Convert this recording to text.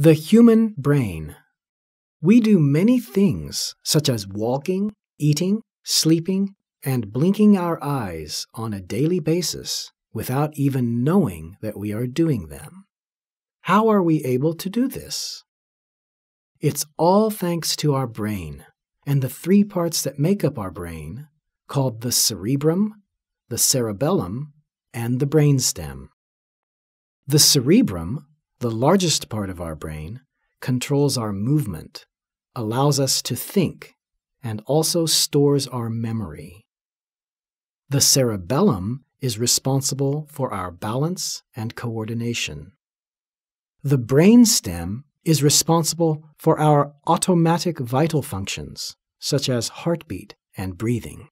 The human brain. We do many things such as walking, eating, sleeping, and blinking our eyes on a daily basis without even knowing that we are doing them. How are we able to do this? It's all thanks to our brain and the three parts that make up our brain, called the cerebrum, the cerebellum, and the brainstem. The cerebrum the largest part of our brain controls our movement, allows us to think, and also stores our memory. The cerebellum is responsible for our balance and coordination. The brainstem is responsible for our automatic vital functions, such as heartbeat and breathing.